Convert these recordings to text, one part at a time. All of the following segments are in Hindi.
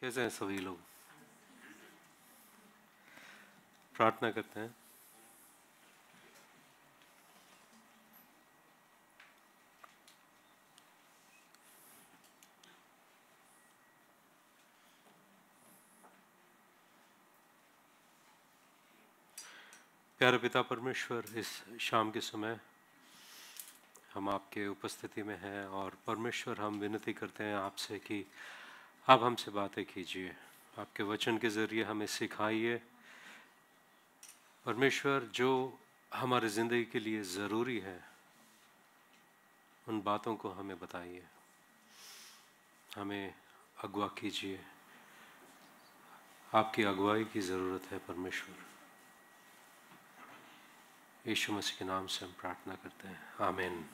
कैसे हैं सभी लोग प्रार्थना करते हैं प्यारे पिता परमेश्वर इस शाम के समय हम आपके उपस्थिति में हैं और परमेश्वर हम विनती करते हैं आपसे कि आप हमसे बातें कीजिए आपके वचन के ज़रिए हमें सिखाइए परमेश्वर जो हमारे ज़िंदगी के लिए ज़रूरी है उन बातों को हमें बताइए हमें अगवा कीजिए आपकी अगुवाई की ज़रूरत है परमेश्वर यीशु मसीह के नाम से हम प्रार्थना करते हैं आमेन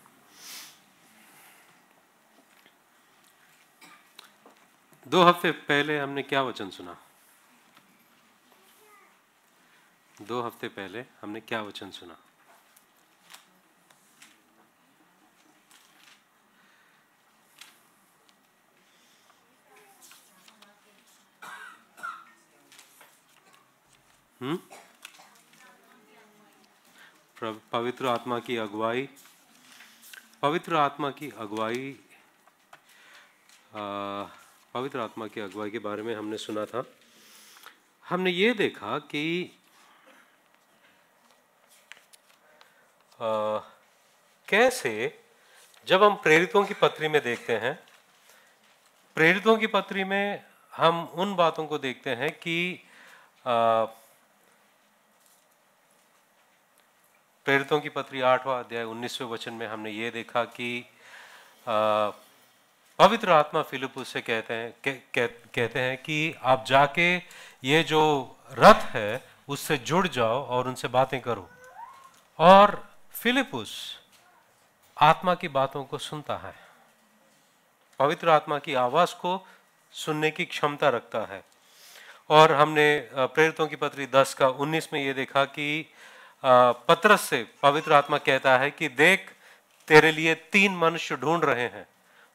दो हफ्ते पहले हमने क्या वचन सुना दो हफ्ते पहले हमने क्या वचन सुना हम्म पवित्र आत्मा की अगुवाई पवित्र आत्मा की अगुवाई पवित्र आत्मा की अगुवाई के बारे में हमने सुना था हमने ये देखा कि आ, कैसे जब हम प्रेरितों की पत्री में देखते हैं प्रेरितों की पत्री में हम उन बातों को देखते हैं कि प्रेरितों की पत्री आठवां अध्याय उन्नीसवें वचन में हमने ये देखा कि आ, पवित्र आत्मा फिलिप उससे कहते हैं कह, कह, कहते हैं कि आप जाके ये जो रथ है उससे जुड़ जाओ और उनसे बातें करो और फिलिपुस आत्मा की बातों को सुनता है पवित्र आत्मा की आवाज़ को सुनने की क्षमता रखता है और हमने प्रेरितों की पत्री दस का उन्नीस में ये देखा कि पत्रस से पवित्र आत्मा कहता है कि देख तेरे लिए तीन मनुष्य ढूंढ रहे हैं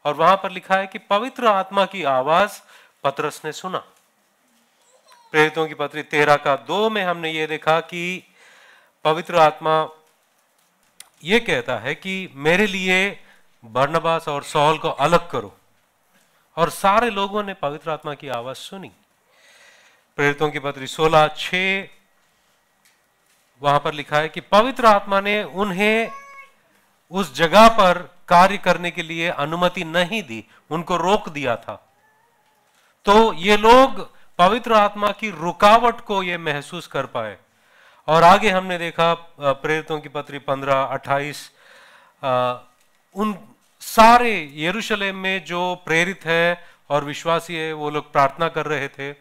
और वहां पर लिखा है कि पवित्र आत्मा की आवाज पतरस ने सुना प्रेरितों की पत्री तेरा का दो में हमने ये देखा कि पवित्र आत्मा ये कहता है कि मेरे लिए बर्नबास और सौल को अलग करो और सारे लोगों ने पवित्र आत्मा की आवाज सुनी प्रेरितों की पत्री सोलह छ वहां पर लिखा है कि पवित्र आत्मा ने उन्हें उस जगह पर कार्य करने के लिए अनुमति नहीं दी उनको रोक दिया था तो ये लोग पवित्र आत्मा की रुकावट को ये महसूस कर पाए और आगे हमने देखा प्रेरितों की पत्री पंद्रह अट्ठाईस उन सारे यरूशलेम में जो प्रेरित है और विश्वासी है वो लोग प्रार्थना कर रहे थे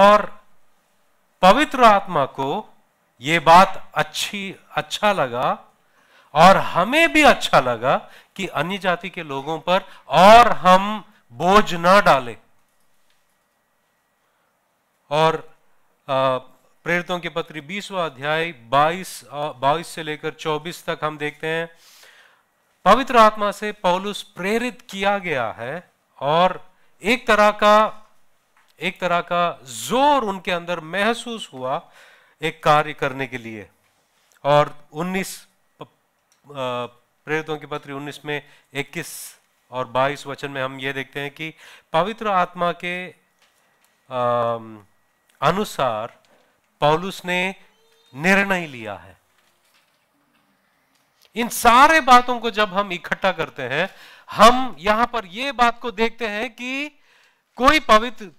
और पवित्र आत्मा को ये बात अच्छी अच्छा लगा और हमें भी अच्छा लगा कि अन्य जाति के लोगों पर और हम बोझ ना डालें और प्रेरितों के पत्री बीसवा अध्याय 22 22 से लेकर 24 तक हम देखते हैं पवित्र आत्मा से पौलुस प्रेरित किया गया है और एक तरह का एक तरह का जोर उनके अंदर महसूस हुआ एक कार्य करने के लिए और प्रेरितों की पत्र उन्नीस में इक्कीस और बाईस वचन में हम ये देखते हैं कि पवित्र आत्मा के अनुसार पौलुस ने निर्णय लिया है इन सारे बातों को जब हम इकट्ठा करते हैं हम यहां पर यह बात को देखते हैं कि कोई पवित्र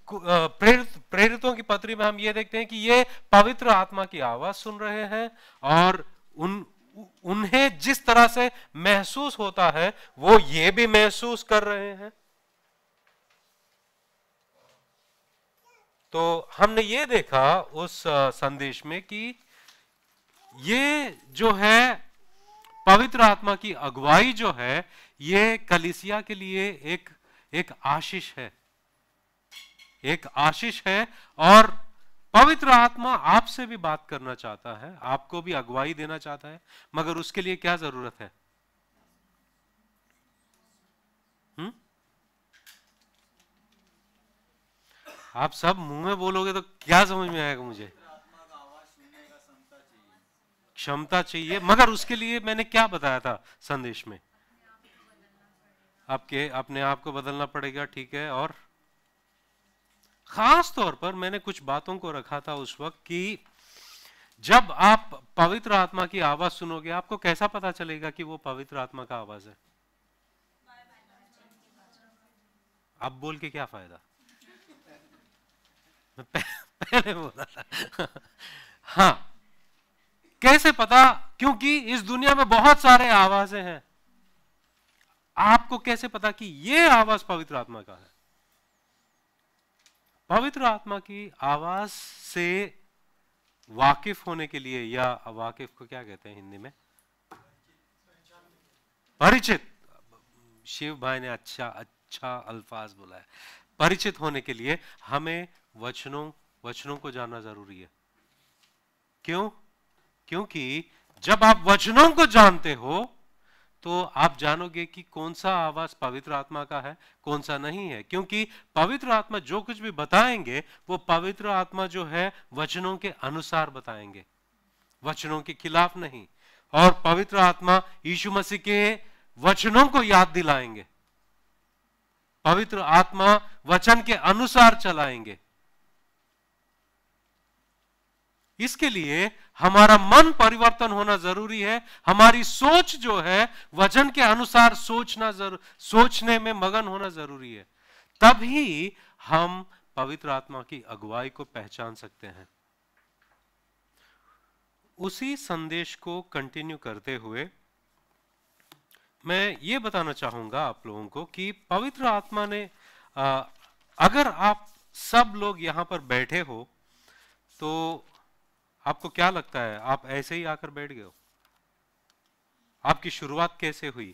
प्रेरित प्रेरितों की पत्री में हम ये देखते हैं कि ये पवित्र आत्मा की आवाज सुन रहे हैं और उन उन्हें जिस तरह से महसूस होता है वो ये भी महसूस कर रहे हैं तो हमने ये देखा उस संदेश में कि ये जो है पवित्र आत्मा की अगुवाई जो है ये कलिसिया के लिए एक एक आशीष है एक आशीष है और पवित्र आत्मा आपसे भी बात करना चाहता है आपको भी अगुवाई देना चाहता है मगर उसके लिए क्या जरूरत है हुँ? आप सब मुंह में बोलोगे तो क्या समझ में आएगा मुझे क्षमता चाहिए मगर उसके लिए मैंने क्या बताया था संदेश में आपके अपने आप को बदलना पड़ेगा ठीक है और खास तौर पर मैंने कुछ बातों को रखा था उस वक्त कि जब आप पवित्र आत्मा की आवाज सुनोगे आपको कैसा पता चलेगा कि वो पवित्र आत्मा का आवाज है अब बोल के क्या फायदा पहले बोला था हाँ कैसे पता क्योंकि इस दुनिया में बहुत सारे आवाजें हैं आपको कैसे पता कि ये आवाज पवित्र आत्मा का है पवित्र आत्मा की आवाज से वाकिफ होने के लिए या वाकिफ को क्या कहते हैं हिंदी में परिचित शिव भाई ने अच्छा अच्छा अल्फाज बोला है परिचित होने के लिए हमें वचनों वचनों को जानना जरूरी है क्यों क्योंकि जब आप वचनों को जानते हो तो आप जानोगे कि कौन सा आवाज पवित्र आत्मा का है कौन सा नहीं है क्योंकि पवित्र आत्मा जो कुछ भी बताएंगे वो पवित्र आत्मा जो है वचनों के अनुसार बताएंगे वचनों के खिलाफ नहीं और पवित्र आत्मा यीशु मसीह के वचनों को याद दिलाएंगे पवित्र आत्मा वचन के अनुसार चलाएंगे इसके लिए हमारा मन परिवर्तन होना जरूरी है हमारी सोच जो है वजन के अनुसार सोचना जरूर सोचने में मगन होना जरूरी है तभी हम पवित्र आत्मा की अगुवाई को पहचान सकते हैं उसी संदेश को कंटिन्यू करते हुए मैं ये बताना चाहूंगा आप लोगों को कि पवित्र आत्मा ने आ, अगर आप सब लोग यहां पर बैठे हो तो आपको क्या लगता है आप ऐसे ही आकर बैठ गए हो आपकी शुरुआत कैसे हुई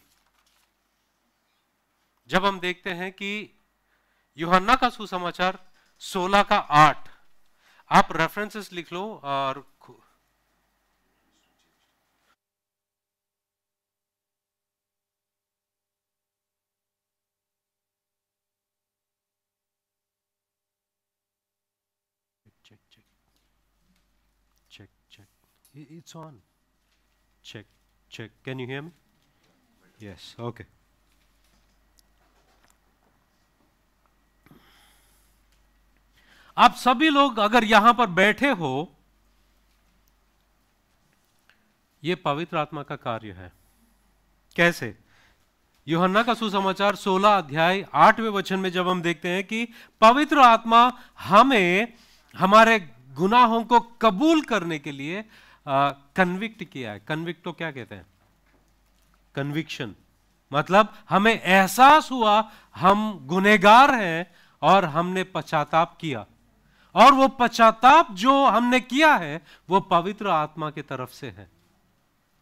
जब हम देखते हैं कि युहन्ना का सुसमाचार 16 का 8 आप रेफरेंसेस लिख लो और It's on. Check, check. Can you hear me? Yes, okay. आप सभी लोग अगर यहां पर बैठे हो यह पवित्र आत्मा का कार्य है कैसे योहन्ना का सुसमाचार 16 अध्याय 8वें वचन में जब हम देखते हैं कि पवित्र आत्मा हमें हमारे गुनाहों को कबूल करने के लिए कन्विक्ट किया है कन्विक्ट तो क्या कहते हैं कन्विक्शन मतलब हमें एहसास हुआ हम गुनेगार हैं और हमने पश्चाताप किया और वो पश्चाताप जो हमने किया है वो पवित्र आत्मा की तरफ से है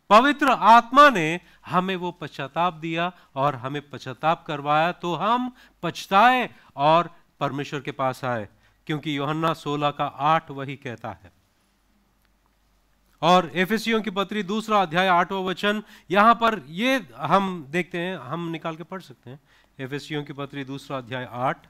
पवित्र आत्मा ने हमें वो पश्चाताप दिया और हमें पश्चाताप करवाया तो हम पछताए और परमेश्वर के पास आए क्योंकि योहन्ना 16 का 8 वही कहता है और एफएसियों की पत्री दूसरा अध्याय आठवां वचन यहाँ पर ये हम देखते हैं हम निकाल के पढ़ सकते हैं एफएसियों की पत्री दूसरा अध्याय आठ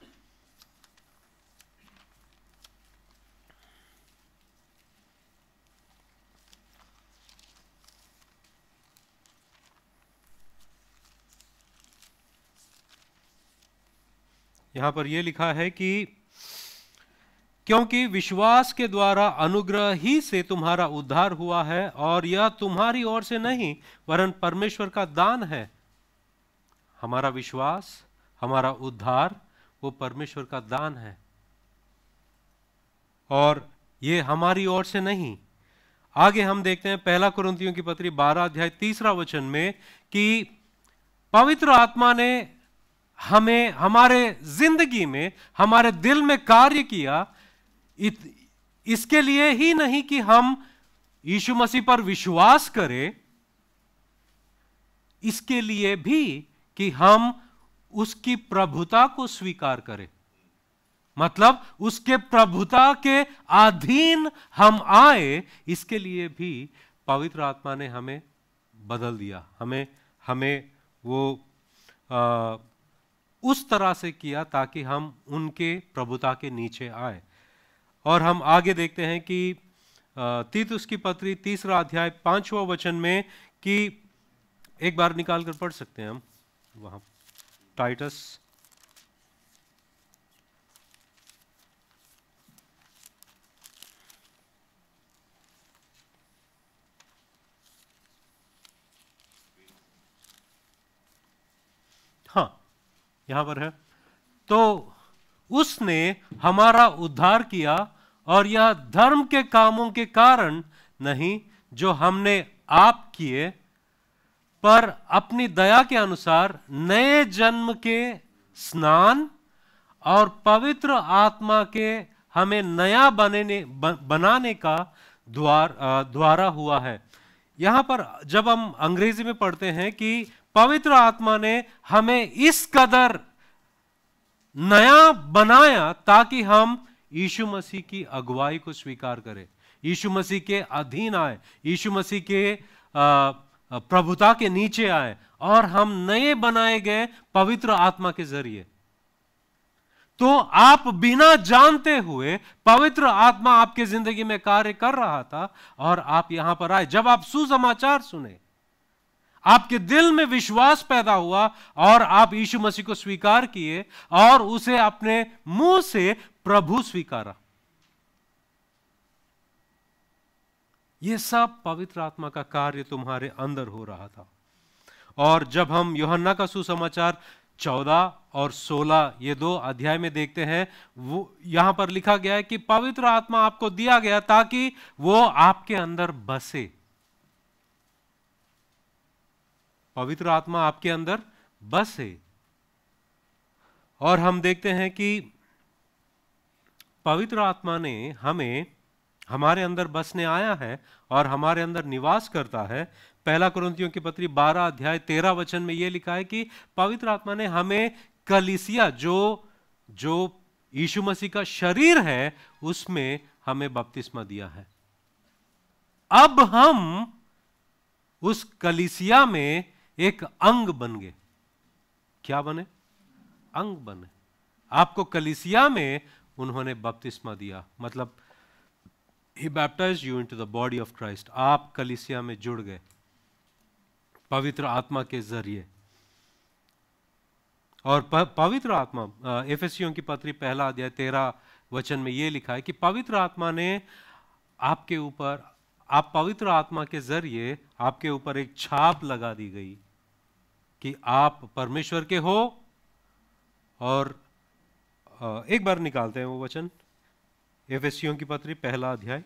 यहाँ पर यह लिखा है कि क्योंकि विश्वास के द्वारा अनुग्रह ही से तुम्हारा उद्धार हुआ है और यह तुम्हारी ओर से नहीं वरन परमेश्वर का दान है हमारा विश्वास हमारा उद्धार वो परमेश्वर का दान है और ये हमारी ओर से नहीं आगे हम देखते हैं पहला कुरंतियों की पत्री बारह अध्याय तीसरा वचन में कि पवित्र आत्मा ने हमें हमारे जिंदगी में हमारे दिल में कार्य किया इत, इसके लिए ही नहीं कि हम यीशु मसीह पर विश्वास करें इसके लिए भी कि हम उसकी प्रभुता को स्वीकार करें मतलब उसके प्रभुता के अधीन हम आए इसके लिए भी पवित्र आत्मा ने हमें बदल दिया हमें हमें वो आ, उस तरह से किया ताकि हम उनके प्रभुता के नीचे आए और हम आगे देखते हैं कि तीत उसकी पत्री तीसरा अध्याय पांचवा वचन में कि एक बार निकाल कर पढ़ सकते हैं हम वहां टाइटस हाँ यहां पर है तो उसने हमारा उद्धार किया और यह धर्म के कामों के कारण नहीं जो हमने आप किए पर अपनी दया के अनुसार नए जन्म के स्नान और पवित्र आत्मा के हमें नया बनने बनाने का द्वार द्वारा हुआ है यहाँ पर जब हम अंग्रेजी में पढ़ते हैं कि पवित्र आत्मा ने हमें इस कदर नया बनाया ताकि हम यीशु मसीह की अगुवाई को स्वीकार करें यीशु मसीह के अधीन आए यीशु मसीह के प्रभुता के नीचे आए और हम नए बनाए गए पवित्र आत्मा के जरिए तो आप बिना जानते हुए पवित्र आत्मा आपके जिंदगी में कार्य कर रहा था और आप यहां पर आए जब आप सुसमाचार सुने आपके दिल में विश्वास पैदा हुआ और आप यीशु मसीह को स्वीकार किए और उसे अपने मुंह से प्रभु स्वीकारा यह सब पवित्र आत्मा का कार्य तुम्हारे अंदर हो रहा था और जब हम योहन्ना का सुसमाचार चौदह और सोलह ये दो अध्याय में देखते हैं वो यहां पर लिखा गया है कि पवित्र आत्मा आपको दिया गया ताकि वो आपके अंदर बसे पवित्र आत्मा आपके अंदर बसे और हम देखते हैं कि पवित्र आत्मा ने हमें हमारे अंदर बसने आया है और हमारे अंदर निवास करता है पहला क्रंथियों की पत्री बारह अध्याय तेरह वचन में यह लिखा है कि पवित्र आत्मा ने हमें कलिसिया जो जो यीशु मसीह का शरीर है उसमें हमें बपतिस्मा दिया है अब हम उस कलिसिया में एक अंग बन गए क्या बने अंग बने आपको कलिसिया में उन्होंने बपतिस्मा दिया मतलब ही baptise you into the body of Christ आप कलिसिया में जुड़ गए पवित्र आत्मा के जरिए और पवित्र आत्मा एफएसयू की पत्री पहला अध्याय तेरा वचन में यह लिखा है कि पवित्र आत्मा ने आपके ऊपर आप पवित्र आत्मा के जरिए आपके ऊपर एक छाप लगा दी गई कि आप परमेश्वर के हो और एक बार निकालते हैं वो वचन एफ की पत्री पहला अध्याय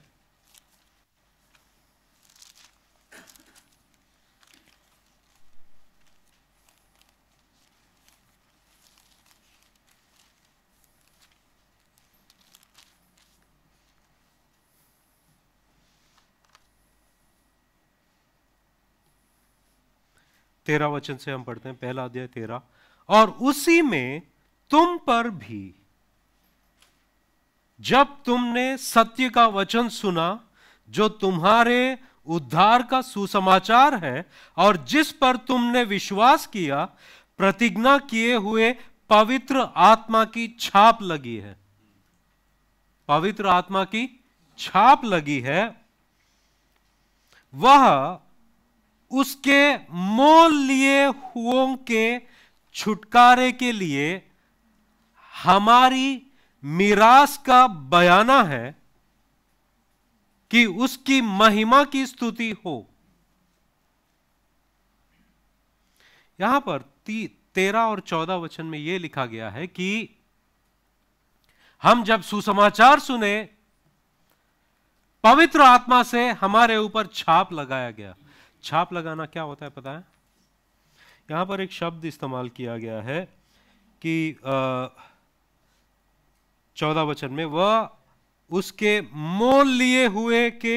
तेरा वचन से हम पढ़ते हैं पहला अध्याय तेरा और उसी में तुम पर भी जब तुमने सत्य का वचन सुना जो तुम्हारे उद्धार का सुसमाचार है और जिस पर तुमने विश्वास किया प्रतिज्ञा किए हुए पवित्र आत्मा की छाप लगी है पवित्र आत्मा की छाप लगी है वह उसके मोल लिए हुओं के छुटकारे के लिए हमारी मीरास का बयाना है कि उसकी महिमा की स्तुति हो यहां पर तेरह और चौदह वचन में यह लिखा गया है कि हम जब सुसमाचार सुने पवित्र आत्मा से हमारे ऊपर छाप लगाया गया छाप लगाना क्या होता है पता है यहां पर एक शब्द इस्तेमाल किया गया है कि आ, चौदह वचन में वह उसके मोल लिए हुए के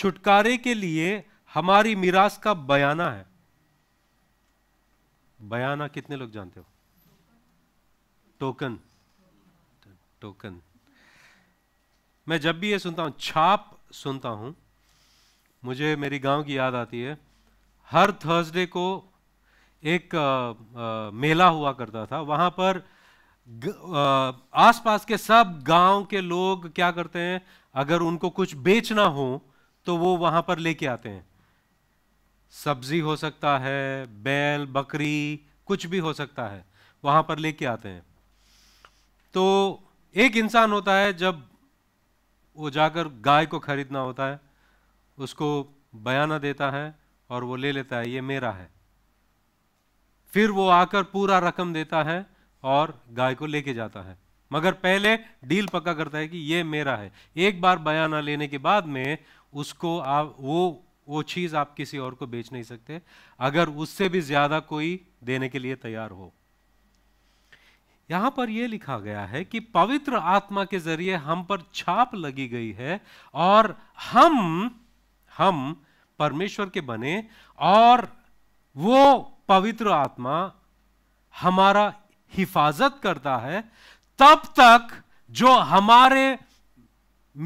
छुटकारे के लिए हमारी मीरास का बयाना है बयाना कितने लोग जानते हो टोकन टोकन मैं जब भी ये सुनता हूं छाप सुनता हूं मुझे मेरी गांव की याद आती है हर थर्सडे को एक आ, आ, मेला हुआ करता था वहां पर आसपास के सब गांव के लोग क्या करते हैं अगर उनको कुछ बेचना हो तो वो वहां पर लेके आते हैं सब्जी हो सकता है बैल बकरी कुछ भी हो सकता है वहां पर लेके आते हैं तो एक इंसान होता है जब वो जाकर गाय को खरीदना होता है उसको बयाना देता है और वो ले लेता है ये मेरा है फिर वो आकर पूरा रकम देता है और गाय को लेके जाता है मगर पहले डील पक्का करता है कि ये मेरा है एक बार बयाना लेने के बाद में उसको आप वो वो चीज़ आप किसी और को बेच नहीं सकते अगर उससे भी ज़्यादा कोई देने के लिए तैयार हो यहां पर यह लिखा गया है कि पवित्र आत्मा के जरिए हम पर छाप लगी गई है और हम हम परमेश्वर के बने और वो पवित्र आत्मा हमारा हिफाजत करता है तब तक जो हमारे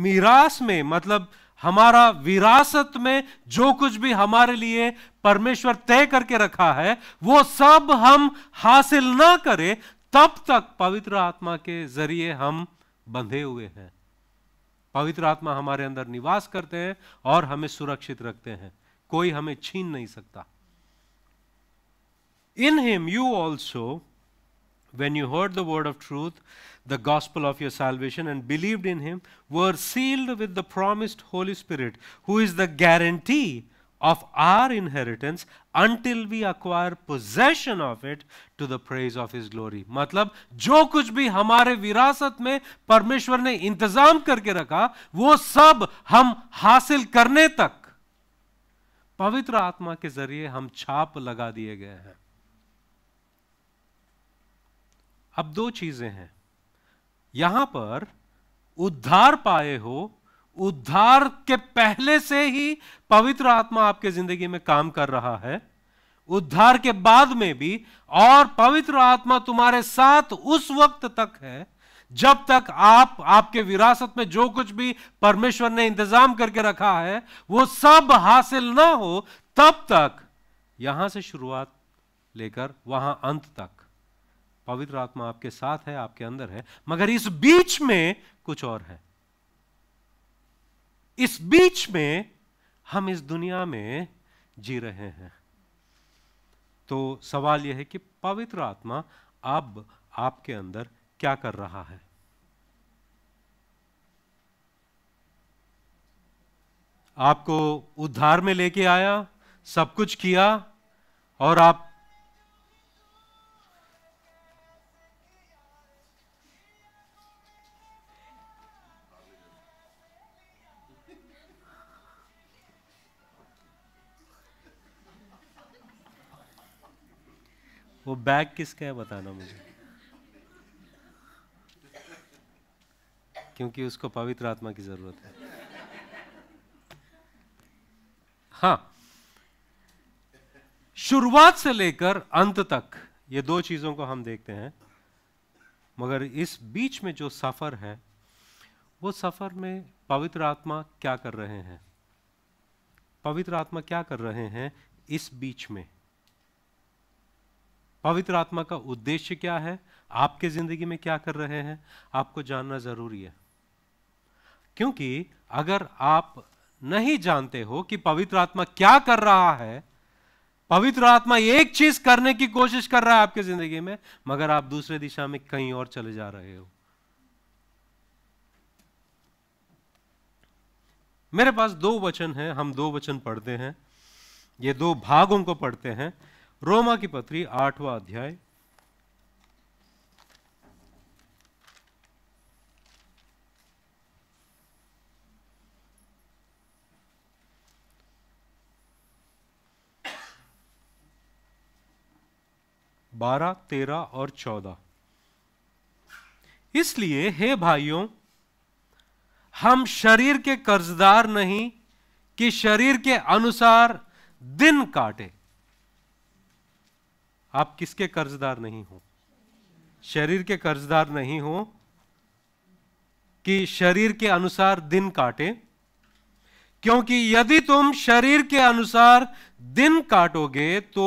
मीरास में मतलब हमारा विरासत में जो कुछ भी हमारे लिए परमेश्वर तय करके रखा है वो सब हम हासिल ना करें तब तक पवित्र आत्मा के जरिए हम बंधे हुए हैं पवित्र आत्मा हमारे अंदर निवास करते हैं और हमें सुरक्षित रखते हैं कोई हमें छीन नहीं सकता in him you also when you heard the word of truth, the gospel of your salvation, and believed in him, were sealed with the promised Holy Spirit, who is the guarantee of our inheritance until we acquire possession of it to the praise of his glory मतलब जो कुछ भी हमारे विरासत में परमेश्वर ने इंतजाम करके रखा वो सब हम हासिल करने तक पवित्र आत्मा के जरिए हम छाप लगा दिए गए हैं अब दो चीजें हैं यहां पर उद्धार पाए हो उद्धार के पहले से ही पवित्र आत्मा आपके जिंदगी में काम कर रहा है उद्धार के बाद में भी और पवित्र आत्मा तुम्हारे साथ उस वक्त तक है जब तक आप आपके विरासत में जो कुछ भी परमेश्वर ने इंतजाम करके रखा है वो सब हासिल ना हो तब तक यहां से शुरुआत लेकर वहां अंत तक पवित्र आत्मा आपके साथ है आपके अंदर है मगर इस बीच में कुछ और है इस बीच में हम इस दुनिया में जी रहे हैं तो सवाल यह है कि पवित्र आत्मा अब आपके अंदर क्या कर रहा है आपको उद्धार में लेके आया सब कुछ किया और आप वो बैग किसका है बताना मुझे क्योंकि उसको पवित्र आत्मा की जरूरत है हाँ शुरुआत से लेकर अंत तक ये दो चीजों को हम देखते हैं मगर इस बीच में जो सफर है वो सफर में पवित्र आत्मा क्या कर रहे हैं पवित्र आत्मा क्या कर रहे हैं इस बीच में पवित्र आत्मा का उद्देश्य क्या है आपके ज़िंदगी में क्या कर रहे हैं आपको जानना ज़रूरी है क्योंकि अगर आप नहीं जानते हो कि पवित्र आत्मा क्या कर रहा है पवित्र आत्मा एक चीज करने की कोशिश कर रहा है आपके जिंदगी में मगर आप दूसरे दिशा में कहीं और चले जा रहे हो मेरे पास दो वचन हैं हम दो वचन पढ़ते हैं ये दो भागों को पढ़ते हैं रोमा की पत्री आठवा अध्याय बारह तेरह और चौदह इसलिए हे भाइयों हम शरीर के कर्जदार नहीं कि शरीर के अनुसार दिन काटे आप किसके कर्जदार नहीं हो शरीर के कर्जदार नहीं हो कि शरीर के अनुसार दिन काटे क्योंकि यदि तुम शरीर के अनुसार दिन काटोगे तो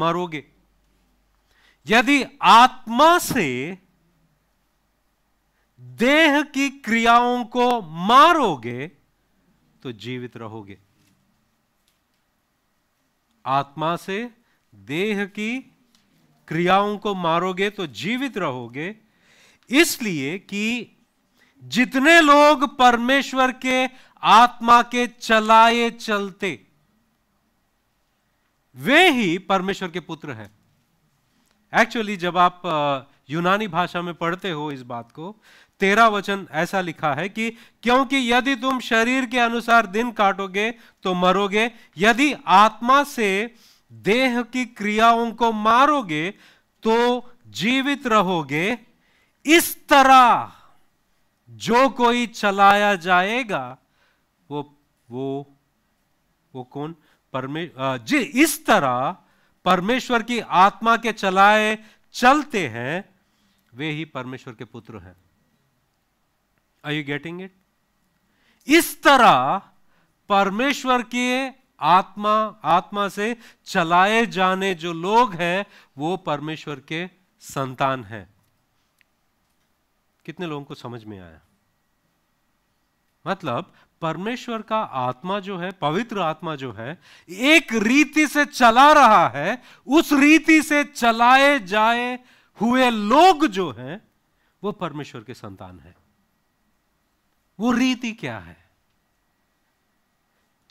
मरोगे यदि आत्मा से देह की क्रियाओं को मारोगे तो जीवित रहोगे आत्मा से देह की क्रियाओं को मारोगे तो जीवित रहोगे इसलिए कि जितने लोग परमेश्वर के आत्मा के चलाए चलते वे ही परमेश्वर के पुत्र हैं एक्चुअली जब आप यूनानी भाषा में पढ़ते हो इस बात को तेरा वचन ऐसा लिखा है कि क्योंकि यदि तुम शरीर के अनुसार दिन काटोगे तो मरोगे यदि आत्मा से देह की क्रियाओं को मारोगे तो जीवित रहोगे इस तरह जो कोई चलाया जाएगा वो वो वो कौन परमे जी इस तरह परमेश्वर की आत्मा के चलाए चलते हैं वे ही परमेश्वर के पुत्र हैं आर यू गेटिंग इट इस तरह परमेश्वर के आत्मा आत्मा से चलाए जाने जो लोग हैं वो परमेश्वर के संतान हैं कितने लोगों को समझ में आया मतलब परमेश्वर का आत्मा जो है पवित्र आत्मा जो है एक रीति से चला रहा है उस रीति से चलाए जाए हुए लोग जो हैं वो परमेश्वर के संतान हैं वो रीति क्या है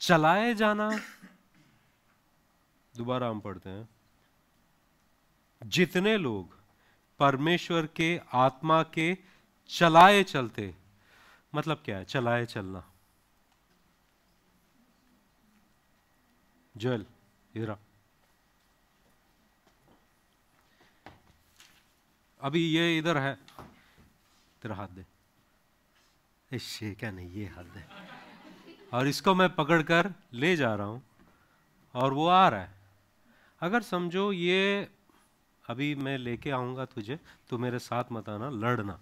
चलाए जाना दोबारा हम पढ़ते हैं जितने लोग परमेश्वर के आत्मा के चलाए चलते मतलब क्या है चलाए चलना जोल इधर अभी ये इधर है तेरा हाथ दे क्या नहीं ये हाथ दे और इसको मैं पकड़ कर ले जा रहा हूँ और वो आ रहा है अगर समझो ये अभी मैं लेके आऊँगा तुझे तो मेरे साथ मत आना लड़ना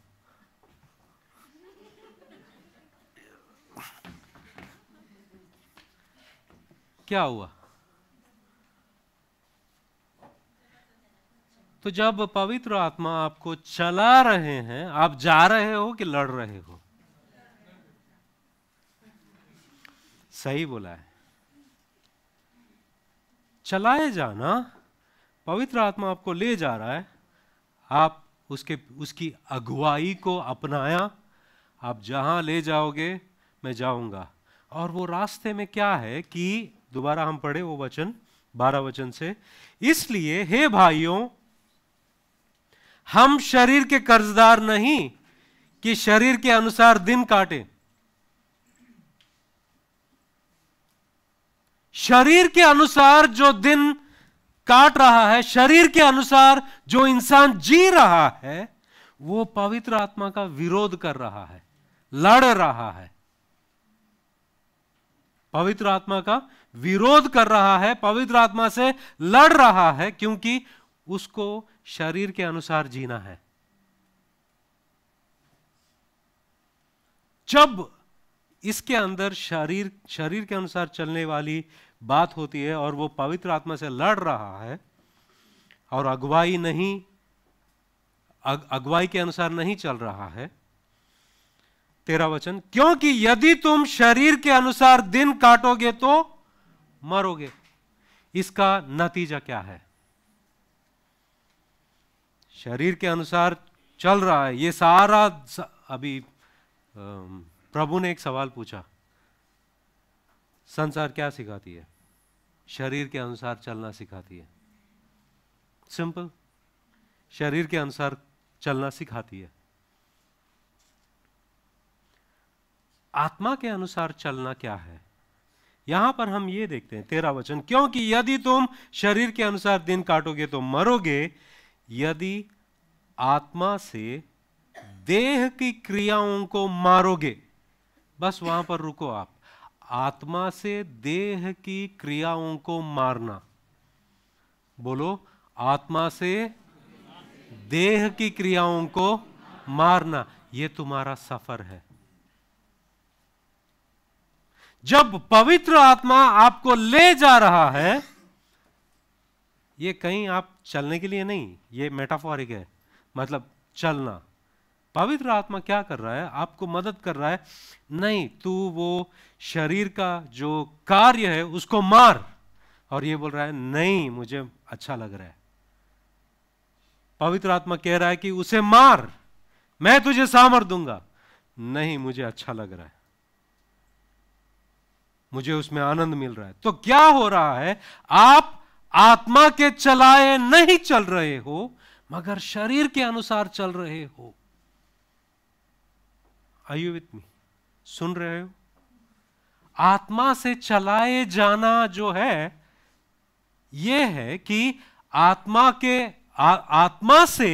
क्या हुआ तो जब पवित्र आत्मा आपको चला रहे हैं आप जा रहे हो कि लड़ रहे हो सही बोला है चलाए जाना पवित्र आत्मा आपको ले जा रहा है आप उसके उसकी अगुवाई को अपनाया आप जहां ले जाओगे मैं जाऊंगा और वो रास्ते में क्या है कि दोबारा हम पढ़े वो वचन बारह वचन से इसलिए हे भाइयों हम शरीर के कर्जदार नहीं कि शरीर के अनुसार दिन काटें शरीर के अनुसार जो दिन काट रहा है शरीर के अनुसार जो इंसान जी रहा है वो पवित्र आत्मा का विरोध कर रहा है लड़ रहा है पवित्र आत्मा का विरोध कर रहा है पवित्र आत्मा से लड़ रहा है क्योंकि उसको शरीर के अनुसार जीना है जब इसके अंदर शरीर शरीर के अनुसार चलने वाली बात होती है और वो पवित्र आत्मा से लड़ रहा है और अगुवाई नहीं अग, अगुवाई के अनुसार नहीं चल रहा है तेरा वचन क्योंकि यदि तुम शरीर के अनुसार दिन काटोगे तो मरोगे इसका नतीजा क्या है शरीर के अनुसार चल रहा है ये सारा अभी आ, प्रभु ने एक सवाल पूछा संसार क्या सिखाती है शरीर के अनुसार चलना सिखाती है सिंपल शरीर के अनुसार चलना सिखाती है आत्मा के अनुसार चलना क्या है यहां पर हम ये देखते हैं तेरा वचन क्योंकि यदि तुम शरीर के अनुसार दिन काटोगे तो मरोगे यदि आत्मा से देह की क्रियाओं को मारोगे बस वहां पर रुको आप आत्मा से देह की क्रियाओं को मारना बोलो आत्मा से देह की क्रियाओं को मारना ये तुम्हारा सफर है जब पवित्र आत्मा आपको ले जा रहा है ये कहीं आप चलने के लिए नहीं ये मेटाफोरिक है मतलब चलना पवित्र आत्मा क्या कर रहा है आपको मदद कर रहा है नहीं तू वो शरीर का जो कार्य है उसको मार और ये बोल रहा है नहीं मुझे अच्छा लग रहा है पवित्र आत्मा कह रहा है कि उसे मार मैं तुझे सामर दूंगा नहीं मुझे अच्छा लग रहा है मुझे उसमें आनंद मिल रहा है तो क्या हो रहा है आप आत्मा के चलाए नहीं चल रहे हो मगर शरीर के अनुसार चल रहे हो आयु विथ मी सुन रहे हो आत्मा से चलाए जाना जो है ये है कि आत्मा के आ, आत्मा से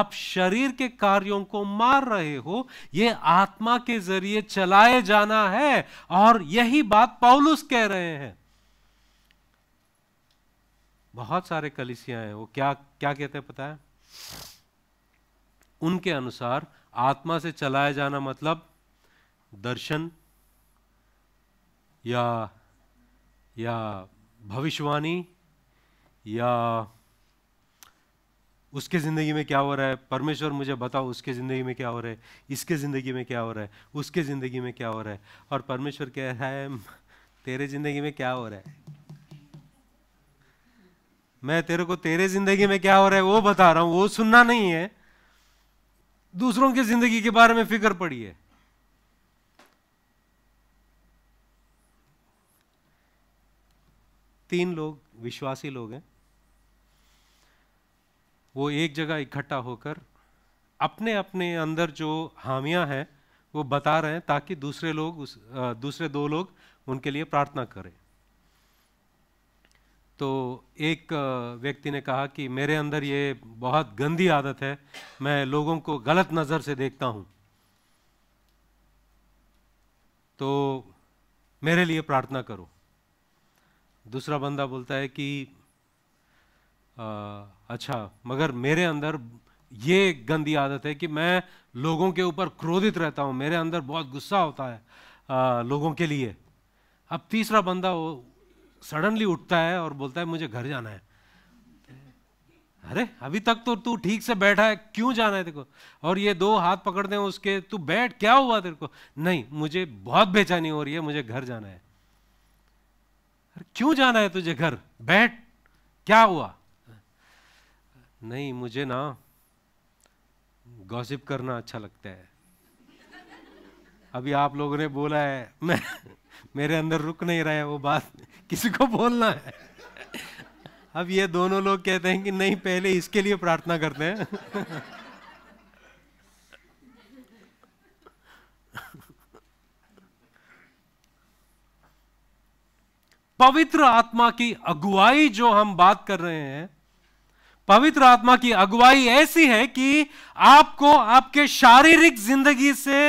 आप शरीर के कार्यों को मार रहे हो यह आत्मा के जरिए चलाए जाना है और यही बात पौलुस कह रहे हैं बहुत सारे कलिसिया हैं वो क्या क्या कहते हैं पता है उनके अनुसार आत्मा से चलाया जाना मतलब दर्शन या या भविष्यवाणी या उसके ज़िंदगी में क्या हो रहा है परमेश्वर मुझे बताओ उसके ज़िंदगी में क्या हो रहा है इसके ज़िंदगी में क्या हो रहा है उसके ज़िंदगी में क्या हो रहा है और परमेश्वर कह रहा है तेरे ज़िंदगी में क्या हो रहा है मैं तेरे को तेरे ज़िंदगी में क्या हो रहा है वो बता रहा हूँ वो सुनना नहीं है दूसरों की जिंदगी के बारे में फिक्र पड़ी है तीन लोग विश्वासी लोग हैं वो एक जगह इकट्ठा होकर अपने अपने अंदर जो हामियां हैं वो बता रहे हैं ताकि दूसरे लोग उस दूसरे दो लोग उनके लिए प्रार्थना करें तो एक व्यक्ति ने कहा कि मेरे अंदर ये बहुत गंदी आदत है मैं लोगों को गलत नज़र से देखता हूँ तो मेरे लिए प्रार्थना करो दूसरा बंदा बोलता है कि आ, अच्छा मगर मेरे अंदर ये गंदी आदत है कि मैं लोगों के ऊपर क्रोधित रहता हूँ मेरे अंदर बहुत गुस्सा होता है आ, लोगों के लिए अब तीसरा बंदा सडनली उठता है और बोलता है मुझे घर जाना है अरे अभी तक तो तू ठीक से बैठा है क्यों जाना है तेरे को और ये दो हाथ पकड़ते हैं उसके तू बैठ क्या हुआ तेरे को नहीं मुझे बहुत बेचैनी हो रही है मुझे घर जाना है अरे क्यों जाना है तुझे घर बैठ क्या हुआ नहीं मुझे ना गॉसिप करना अच्छा लगता है अभी आप लोगों ने बोला है मैं मेरे अंदर रुक नहीं रहा है वो बात किसी को बोलना है अब ये दोनों लोग कहते हैं कि नहीं पहले इसके लिए प्रार्थना करते हैं पवित्र आत्मा की अगुवाई जो हम बात कर रहे हैं पवित्र आत्मा की अगुवाई ऐसी है कि आपको आपके शारीरिक जिंदगी से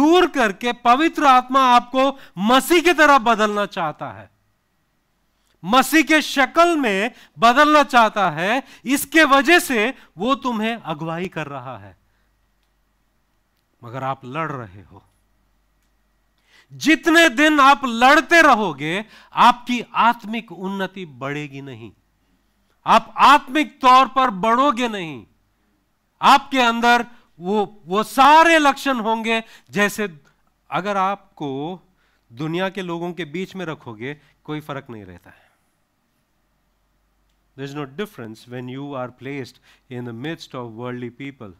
दूर करके पवित्र आत्मा आपको मसीह की तरह बदलना चाहता है मसीह के शक्ल में बदलना चाहता है इसके वजह से वो तुम्हें अगुवाई कर रहा है मगर आप लड़ रहे हो जितने दिन आप लड़ते रहोगे आपकी आत्मिक उन्नति बढ़ेगी नहीं आप आत्मिक तौर पर बढ़ोगे नहीं आपके अंदर वो वो सारे लक्षण होंगे जैसे अगर आपको दुनिया के लोगों के बीच में रखोगे कोई फर्क नहीं रहता है There is no difference when you are placed in the midst of worldly people.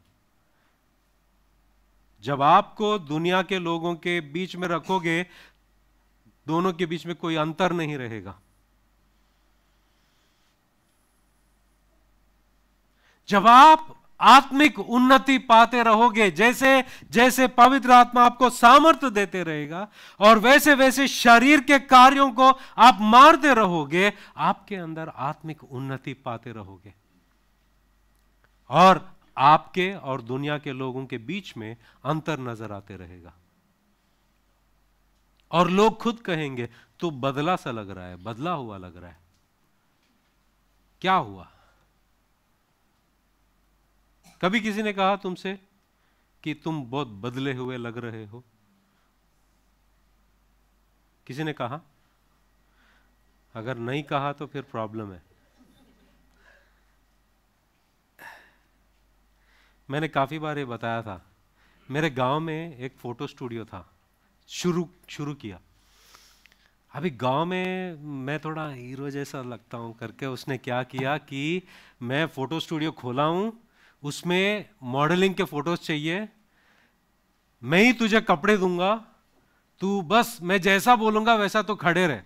जब आपको दुनिया के लोगों के बीच में रखोगे दोनों के बीच में कोई अंतर नहीं रहेगा जब आप आत्मिक उन्नति पाते रहोगे जैसे जैसे पवित्र आत्मा आपको सामर्थ्य देते रहेगा और वैसे वैसे शरीर के कार्यों को आप मारते रहोगे आपके अंदर आत्मिक उन्नति पाते रहोगे और आपके और दुनिया के लोगों के बीच में अंतर नजर आते रहेगा और लोग खुद कहेंगे तो बदला सा लग रहा है बदला हुआ लग रहा है क्या हुआ कभी किसी ने कहा तुमसे कि तुम बहुत बदले हुए लग रहे हो किसी ने कहा अगर नहीं कहा तो फिर प्रॉब्लम है मैंने काफ़ी बार ये बताया था मेरे गांव में एक फ़ोटो स्टूडियो था शुरू शुरू किया अभी गांव में मैं थोड़ा हीरो जैसा लगता हूँ करके उसने क्या किया कि मैं फ़ोटो स्टूडियो खोला हूँ उसमें मॉडलिंग के फोटोज चाहिए मैं ही तुझे कपड़े दूंगा तू बस मैं जैसा बोलूंगा वैसा तो खड़े रहे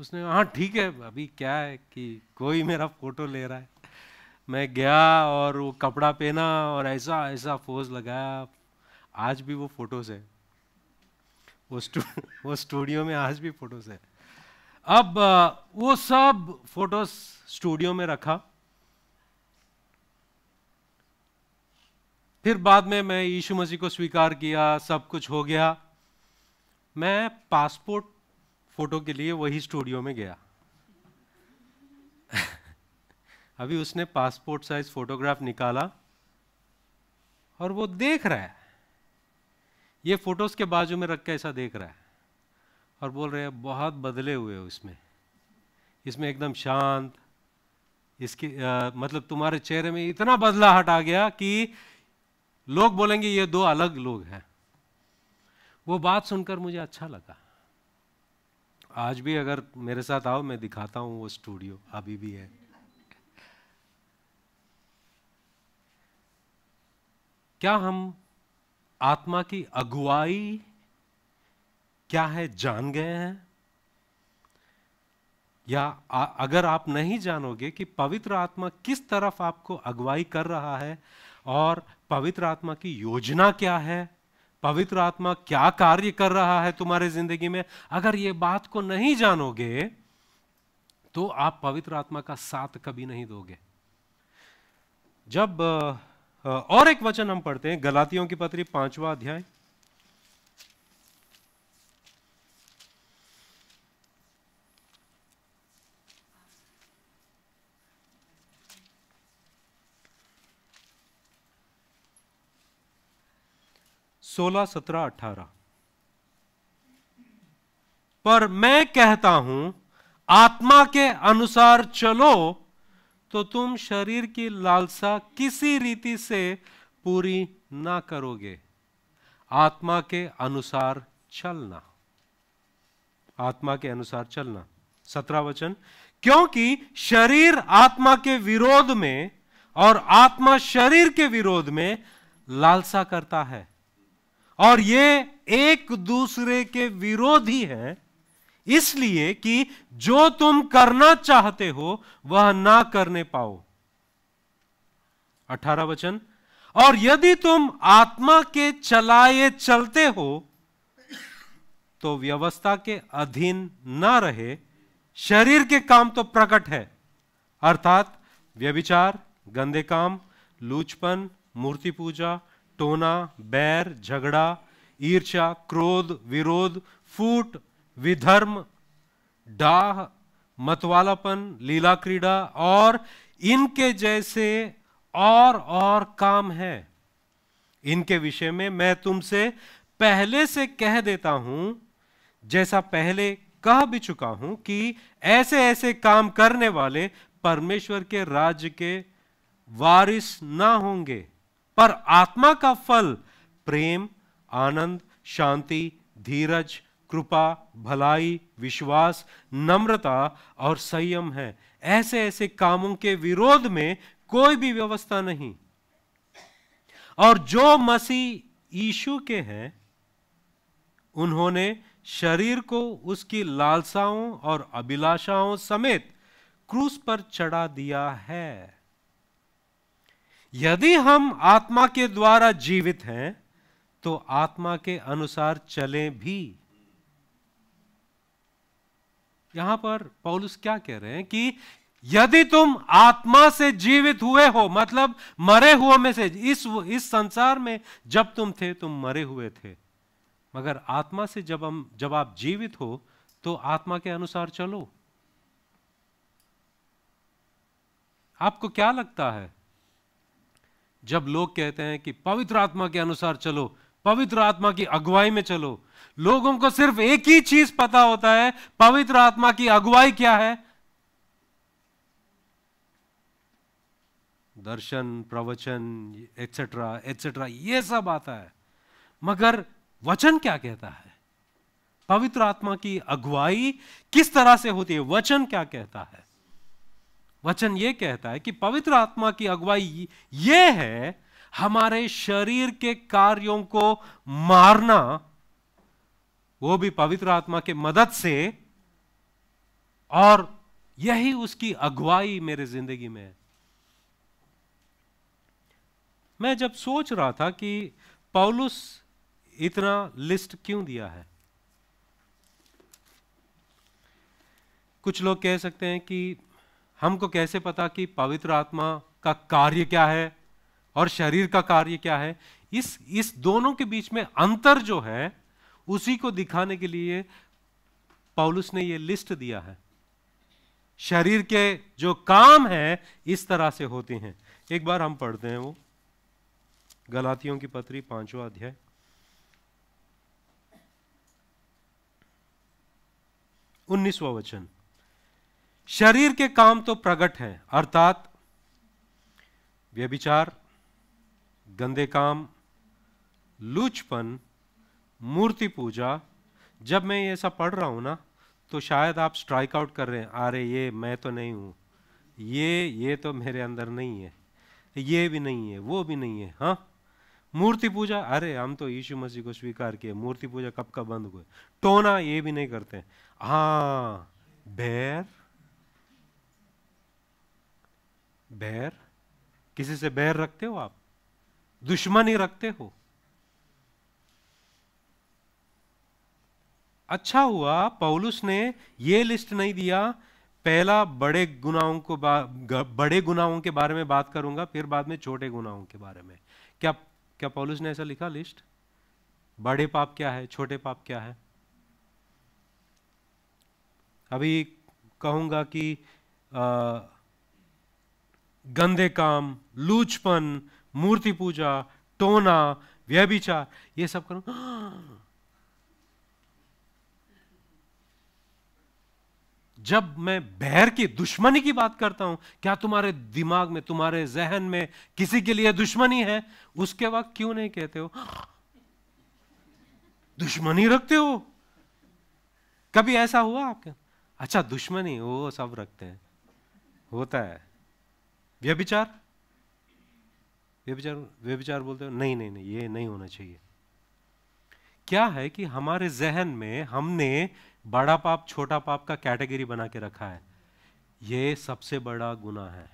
उसने हाँ ठीक है अभी क्या है कि कोई मेरा फोटो ले रहा है मैं गया और वो कपड़ा पहना और ऐसा ऐसा फोज लगाया आज भी वो फोटोज है वो स्टू वो स्टूडियो में आज भी फोटोज है अब वो सब फोटोज स्टूडियो में रखा फिर बाद में मैं यीशु मसीह को स्वीकार किया सब कुछ हो गया मैं पासपोर्ट फोटो के लिए वही स्टूडियो में गया अभी उसने पासपोर्ट साइज फोटोग्राफ निकाला और वो देख रहा है ये फोटोज के बाजू में रख के ऐसा देख रहा है और बोल रहे हैं बहुत बदले हुए हो इसमें इसमें एकदम शांत इसकी आ, मतलब तुम्हारे चेहरे में इतना बदलाहट आ गया कि लोग बोलेंगे ये दो अलग लोग हैं वो बात सुनकर मुझे अच्छा लगा आज भी अगर मेरे साथ आओ मैं दिखाता हूं वो स्टूडियो अभी भी है क्या हम आत्मा की अगुवाई क्या है जान गए हैं या आ, अगर आप नहीं जानोगे कि पवित्र आत्मा किस तरफ आपको अगुवाई कर रहा है और पवित्र आत्मा की योजना क्या है पवित्र आत्मा क्या कार्य कर रहा है तुम्हारे जिंदगी में अगर ये बात को नहीं जानोगे तो आप पवित्र आत्मा का साथ कभी नहीं दोगे जब और एक वचन हम पढ़ते हैं गलातियों की पत्री पांचवा अध्याय सोलह सत्रह अठारह पर मैं कहता हूं आत्मा के अनुसार चलो तो तुम शरीर की लालसा किसी रीति से पूरी ना करोगे आत्मा के अनुसार चलना आत्मा के अनुसार चलना सत्रह वचन क्योंकि शरीर आत्मा के विरोध में और आत्मा शरीर के विरोध में लालसा करता है और ये एक दूसरे के विरोधी है इसलिए कि जो तुम करना चाहते हो वह ना करने पाओ अठारह वचन और यदि तुम आत्मा के चलाए चलते हो तो व्यवस्था के अधीन ना रहे शरीर के काम तो प्रकट है अर्थात व्यभिचार गंदे काम लूचपन मूर्ति पूजा टोना बैर झगड़ा ईर्षा क्रोध विरोध फूट विधर्म डाह मतवालापन लीला क्रीड़ा और इनके जैसे और और काम है इनके विषय में मैं तुमसे पहले से कह देता हूं जैसा पहले कह भी चुका हूं कि ऐसे ऐसे काम करने वाले परमेश्वर के राज्य के वारिस ना होंगे पर आत्मा का फल प्रेम आनंद शांति धीरज कृपा भलाई विश्वास नम्रता और संयम है ऐसे ऐसे कामों के विरोध में कोई भी व्यवस्था नहीं और जो मसीह ईशु के हैं उन्होंने शरीर को उसकी लालसाओं और अभिलाषाओं समेत क्रूस पर चढ़ा दिया है यदि हम आत्मा के द्वारा जीवित हैं तो आत्मा के अनुसार चलें भी यहां पर पौलुस क्या कह रहे हैं कि यदि तुम आत्मा से जीवित हुए हो मतलब मरे हुए में से इस इस संसार में जब तुम थे तुम मरे हुए थे मगर आत्मा से जब हम जब आप जीवित हो तो आत्मा के अनुसार चलो आपको क्या लगता है जब लोग कहते हैं कि पवित्र आत्मा के अनुसार चलो पवित्र आत्मा की अगुवाई में चलो लोगों को सिर्फ एक ही चीज पता होता है पवित्र आत्मा की अगुवाई क्या है दर्शन प्रवचन एक्सेट्रा एक्सेट्रा ये सब आता है मगर वचन क्या कहता है पवित्र आत्मा की अगुवाई किस तरह से होती है वचन क्या कहता है वचन ये कहता है कि पवित्र आत्मा की अगुवाई ये है हमारे शरीर के कार्यों को मारना वो भी पवित्र आत्मा के मदद से और यही उसकी अगुवाई मेरे जिंदगी में है मैं जब सोच रहा था कि पौलुस इतना लिस्ट क्यों दिया है कुछ लोग कह सकते हैं कि हमको कैसे पता कि पवित्र आत्मा का कार्य क्या है और शरीर का कार्य क्या है इस इस दोनों के बीच में अंतर जो है उसी को दिखाने के लिए पौलुस ने ये लिस्ट दिया है शरीर के जो काम है इस तरह से होते हैं एक बार हम पढ़ते हैं वो गलातियों की पत्री पांचवा अध्याय उन्नीसवा वचन शरीर के काम तो प्रकट हैं अर्थात व्यभिचार गंदे काम लूचपन मूर्ति पूजा जब मैं ये सब पढ़ रहा हूँ ना तो शायद आप स्ट्राइक आउट कर रहे हैं अरे ये मैं तो नहीं हूँ ये ये तो मेरे अंदर नहीं है ये भी नहीं है वो भी नहीं है हाँ मूर्ति पूजा अरे हम तो यीशु मसीह को स्वीकार किए मूर्ति पूजा कब का बंद हुए टोना ये भी नहीं करते हाँ बैर बैर किसी से बैर रखते हो आप दुश्मनी रखते हो अच्छा हुआ पौलुस ने यह लिस्ट नहीं दिया पहला बड़े गुनाहों को बड़े गुनाहों के बारे में बात करूंगा फिर बाद में छोटे गुनाहों के बारे में क्या क्या पौलुस ने ऐसा लिखा लिस्ट बड़े पाप क्या है छोटे पाप क्या है अभी कहूंगा कि आ, गंदे काम लूचपन मूर्ति पूजा टोना व्यभिचार ये सब करो जब मैं बहर की दुश्मनी की बात करता हूं क्या तुम्हारे दिमाग में तुम्हारे जहन में किसी के लिए दुश्मनी है उसके वक्त क्यों नहीं कहते हो दुश्मनी रखते हो कभी ऐसा हुआ आपके अच्छा दुश्मनी वो सब रखते हैं होता है व्यभिचार व्यभिचार व्यभिचार बोलते हो नहीं नहीं नहीं ये नहीं होना चाहिए क्या है कि हमारे जहन में हमने बड़ा पाप छोटा पाप का कैटेगरी बना के रखा है ये सबसे बड़ा गुना है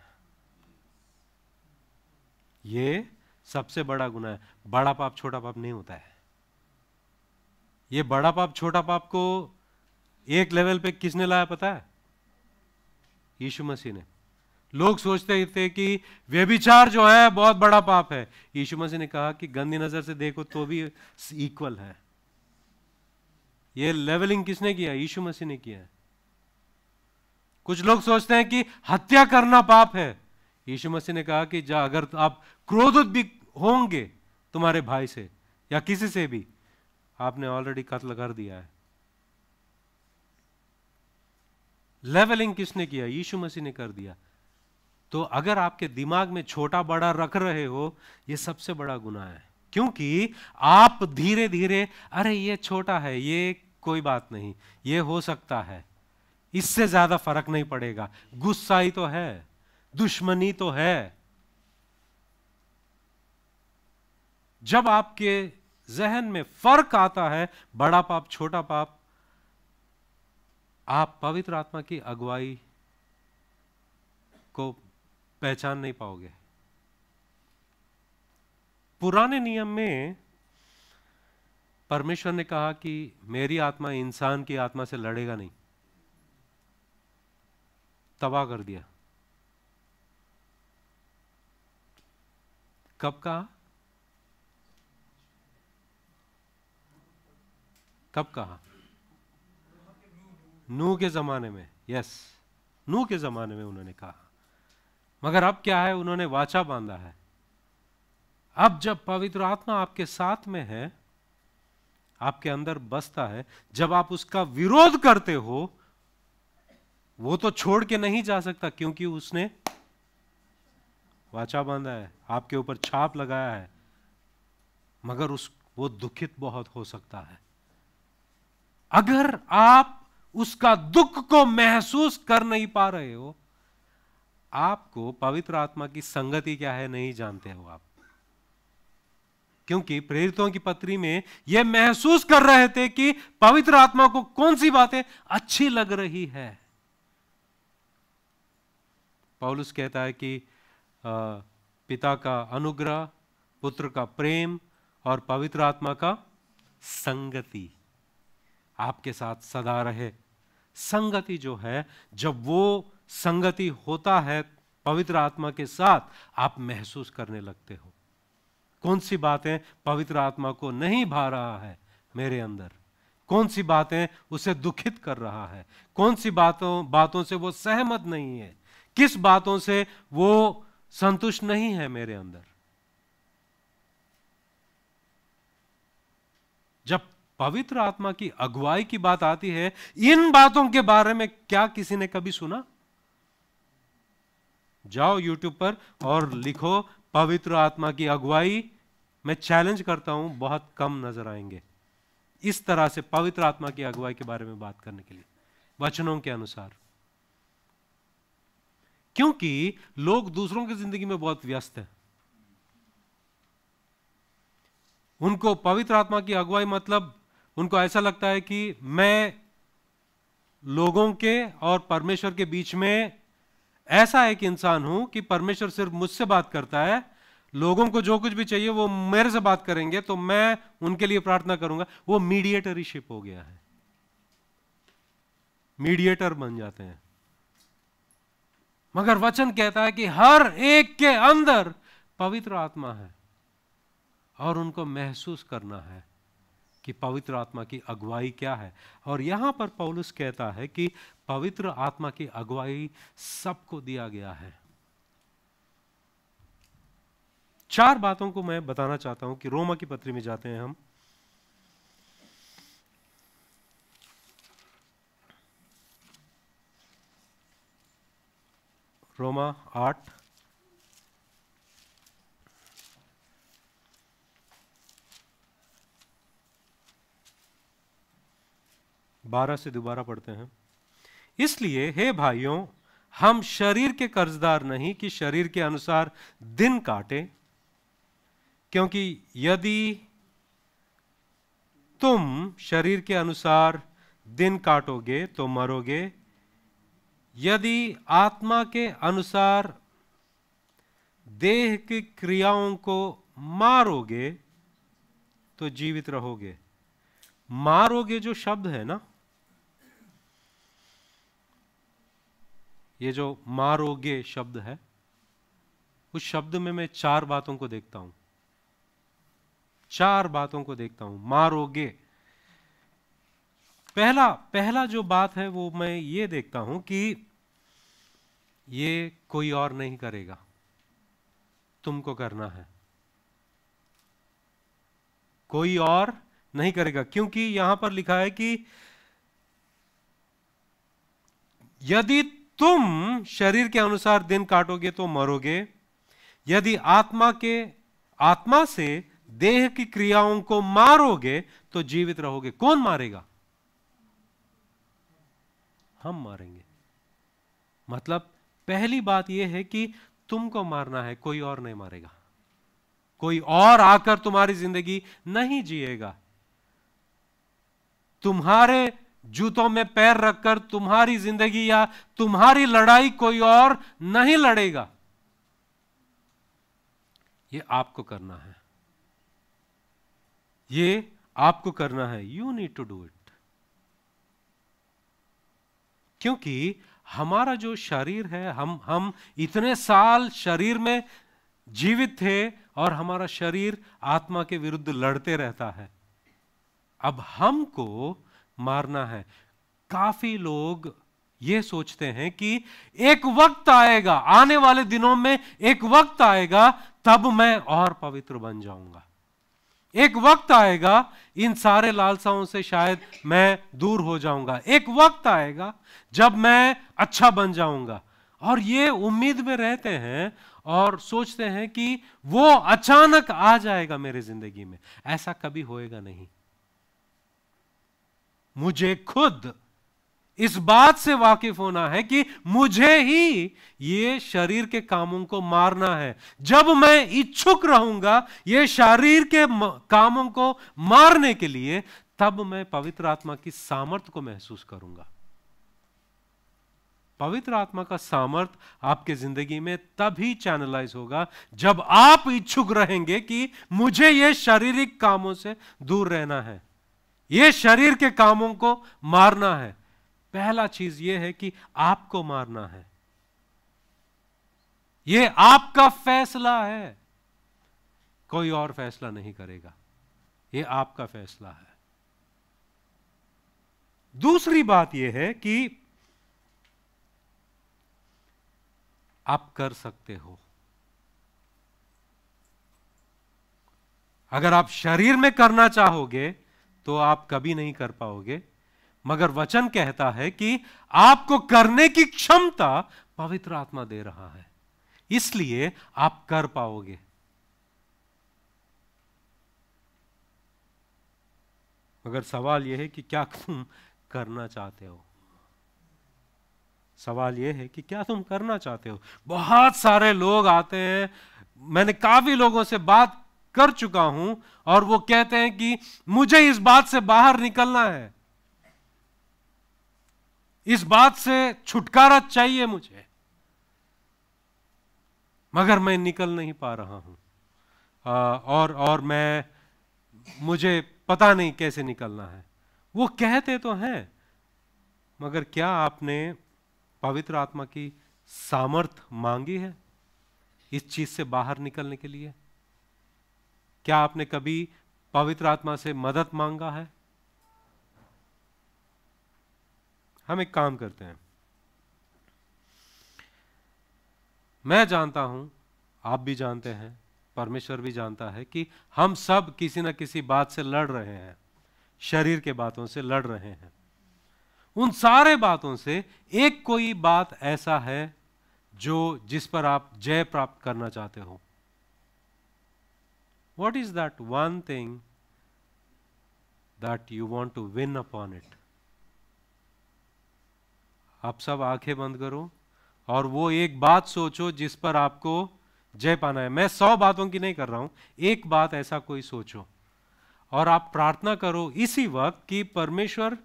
ये सबसे बड़ा गुना है बड़ा पाप छोटा पाप नहीं होता है ये बड़ा पाप छोटा पाप को एक लेवल पे किसने लाया पता है यीशु मसीह ने लोग सोचते थे कि व्यभिचार जो है बहुत बड़ा पाप है यीशु मसीह ने कहा कि गंदी नजर से देखो तो भी इक्वल है ये लेवलिंग किसने किया यीशु मसीह ने किया कुछ लोग सोचते हैं कि हत्या करना पाप है यीशु मसीह ने कहा कि जा अगर आप क्रोधित भी होंगे तुम्हारे भाई से या किसी से भी आपने ऑलरेडी कत्ल कर दिया है लेवलिंग किसने किया यीशु मसीह ने कर दिया तो अगर आपके दिमाग में छोटा बड़ा रख रहे हो ये सबसे बड़ा गुनाह है क्योंकि आप धीरे धीरे अरे ये छोटा है ये कोई बात नहीं ये हो सकता है इससे ज्यादा फर्क नहीं पड़ेगा गुस्सा ही तो है दुश्मनी तो है जब आपके जहन में फर्क आता है बड़ा पाप छोटा पाप आप पवित्र आत्मा की अगुवाई को पहचान नहीं पाओगे पुराने नियम में परमेश्वर ने कहा कि मेरी आत्मा इंसान की आत्मा से लड़ेगा नहीं तबाह कर दिया कब कहा कब कहा नू के जमाने में यस नू के जमाने में उन्होंने कहा मगर अब क्या है उन्होंने वाचा बांधा है अब जब पवित्र आत्मा आपके साथ में है आपके अंदर बसता है जब आप उसका विरोध करते हो वो तो छोड़ के नहीं जा सकता क्योंकि उसने वाचा बांधा है आपके ऊपर छाप लगाया है मगर उस वो दुखित बहुत हो सकता है अगर आप उसका दुख को महसूस कर नहीं पा रहे हो आपको पवित्र आत्मा की संगति क्या है नहीं जानते हो आप क्योंकि प्रेरितों की पत्री में यह महसूस कर रहे थे कि पवित्र आत्मा को कौन सी बातें अच्छी लग रही है पौलुस कहता है कि पिता का अनुग्रह पुत्र का प्रेम और पवित्र आत्मा का संगति आपके साथ सदा रहे संगति जो है जब वो संगति होता है पवित्र आत्मा के साथ आप महसूस करने लगते हो कौन सी बातें पवित्र आत्मा को नहीं भा रहा है मेरे अंदर कौन सी बातें उसे दुखित कर रहा है कौन सी बातों बातों से वो सहमत नहीं है किस बातों से वो संतुष्ट नहीं है मेरे अंदर जब पवित्र आत्मा की अगुवाई की बात आती है इन बातों के बारे में क्या किसी ने कभी सुना जाओ YouTube पर और लिखो पवित्र आत्मा की अगुवाई मैं चैलेंज करता हूं बहुत कम नजर आएंगे इस तरह से पवित्र आत्मा की अगुवाई के बारे में बात करने के लिए वचनों के अनुसार क्योंकि लोग दूसरों की जिंदगी में बहुत व्यस्त हैं उनको पवित्र आत्मा की अगुवाई मतलब उनको ऐसा लगता है कि मैं लोगों के और परमेश्वर के बीच में ऐसा एक इंसान हूं कि परमेश्वर सिर्फ मुझसे बात करता है लोगों को जो कुछ भी चाहिए वो मेरे से बात करेंगे तो मैं उनके लिए प्रार्थना करूंगा वो मीडिएटरीशिप हो गया है मीडिएटर बन जाते हैं मगर वचन कहता है कि हर एक के अंदर पवित्र आत्मा है और उनको महसूस करना है कि पवित्र आत्मा की अगुवाई क्या है और यहाँ पर पौलुस कहता है कि पवित्र आत्मा की अगुवाई सबको दिया गया है चार बातों को मैं बताना चाहता हूं कि रोमा की पत्री में जाते हैं हम रोमा आठ बारह से दोबारा पढ़ते हैं इसलिए हे भाइयों हम शरीर के कर्जदार नहीं कि शरीर के अनुसार दिन काटे क्योंकि यदि तुम शरीर के अनुसार दिन काटोगे तो मरोगे यदि आत्मा के अनुसार देह की क्रियाओं को मारोगे तो जीवित रहोगे मारोगे जो शब्द है ना ये जो मारोग्य शब्द है उस शब्द में मैं चार बातों को देखता हूं चार बातों को देखता हूं मारोग्य पहला पहला जो बात है वो मैं ये देखता हूं कि ये कोई और नहीं करेगा तुमको करना है कोई और नहीं करेगा क्योंकि यहां पर लिखा है कि यदि तुम शरीर के अनुसार दिन काटोगे तो मरोगे यदि आत्मा के आत्मा से देह की क्रियाओं को मारोगे तो जीवित रहोगे कौन मारेगा हम मारेंगे मतलब पहली बात यह है कि तुमको मारना है कोई और नहीं मारेगा कोई और आकर तुम्हारी जिंदगी नहीं जिएगा तुम्हारे जूतों में पैर रखकर तुम्हारी जिंदगी या तुम्हारी लड़ाई कोई और नहीं लड़ेगा ये आपको करना है ये आपको करना है you need to do it क्योंकि हमारा जो शरीर है हम हम इतने साल शरीर में जीवित थे और हमारा शरीर आत्मा के विरुद्ध लड़ते रहता है अब हमको मारना है काफी लोग ये सोचते हैं कि एक वक्त आएगा आने वाले दिनों में एक वक्त आएगा तब मैं और पवित्र बन जाऊंगा एक वक्त आएगा इन सारे लालसाओं से शायद मैं दूर हो जाऊंगा एक वक्त आएगा जब मैं अच्छा बन जाऊंगा और ये उम्मीद में रहते हैं और सोचते हैं कि वो अचानक आ जाएगा मेरे जिंदगी में ऐसा कभी होएगा नहीं मुझे खुद इस बात से वाकिफ होना है कि मुझे ही ये शरीर के कामों को मारना है जब मैं इच्छुक रहूंगा ये शरीर के कामों को मारने के लिए तब मैं पवित्र आत्मा की सामर्थ्य को महसूस करूंगा पवित्र आत्मा का सामर्थ आपके जिंदगी में तभी चैनलाइज होगा जब आप इच्छुक रहेंगे कि मुझे ये शारीरिक कामों से दूर रहना है ये शरीर के कामों को मारना है पहला चीज यह है कि आपको मारना है यह आपका फैसला है कोई और फैसला नहीं करेगा यह आपका फैसला है दूसरी बात यह है कि आप कर सकते हो अगर आप शरीर में करना चाहोगे तो आप कभी नहीं कर पाओगे मगर वचन कहता है कि आपको करने की क्षमता पवित्र आत्मा दे रहा है इसलिए आप कर पाओगे मगर सवाल यह है कि क्या तुम करना चाहते हो सवाल यह है कि क्या तुम करना चाहते हो बहुत सारे लोग आते हैं मैंने काफी लोगों से बात कर चुका हूं और वो कहते हैं कि मुझे इस बात से बाहर निकलना है इस बात से छुटकारा चाहिए मुझे मगर मैं निकल नहीं पा रहा हूं आ, और और मैं मुझे पता नहीं कैसे निकलना है वो कहते तो हैं मगर क्या आपने पवित्र आत्मा की सामर्थ मांगी है इस चीज से बाहर निकलने के लिए क्या आपने कभी पवित्र आत्मा से मदद मांगा है हम एक काम करते हैं मैं जानता हूं आप भी जानते हैं परमेश्वर भी जानता है कि हम सब किसी ना किसी बात से लड़ रहे हैं शरीर के बातों से लड़ रहे हैं उन सारे बातों से एक कोई बात ऐसा है जो जिस पर आप जय प्राप्त करना चाहते हो What is that one thing that you want to win upon it? आप सब आंखें बंद करो और वो एक बात सोचो जिस पर आपको जय पाना है मैं सौ बातों की नहीं कर रहा हूं एक बात ऐसा कोई सोचो और आप प्रार्थना करो इसी वक्त कि परमेश्वर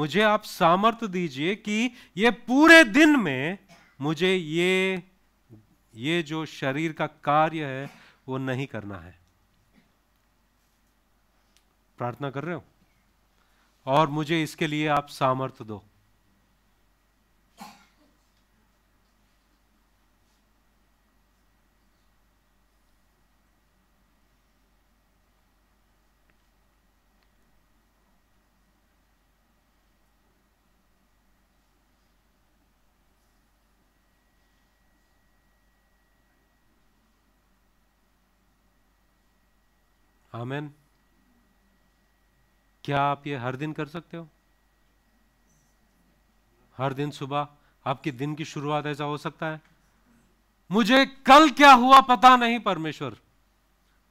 मुझे आप सामर्थ्य दीजिए कि ये पूरे दिन में मुझे ये ये जो शरीर का कार्य है वो नहीं करना है प्रार्थना कर रहे हो और मुझे इसके लिए आप सामर्थ्य दो Amen. क्या आप ये हर दिन कर सकते हो हर दिन सुबह आपके दिन की शुरुआत ऐसा हो सकता है मुझे कल क्या हुआ पता नहीं परमेश्वर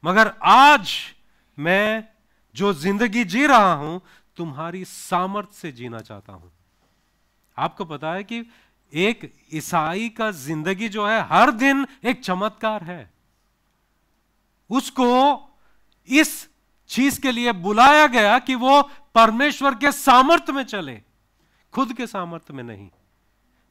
मगर आज मैं जो जिंदगी जी रहा हूं तुम्हारी सामर्थ से जीना चाहता हूं आपको पता है कि एक ईसाई का जिंदगी जो है हर दिन एक चमत्कार है उसको इस चीज के लिए बुलाया गया कि वो परमेश्वर के सामर्थ्य में चले खुद के सामर्थ्य में नहीं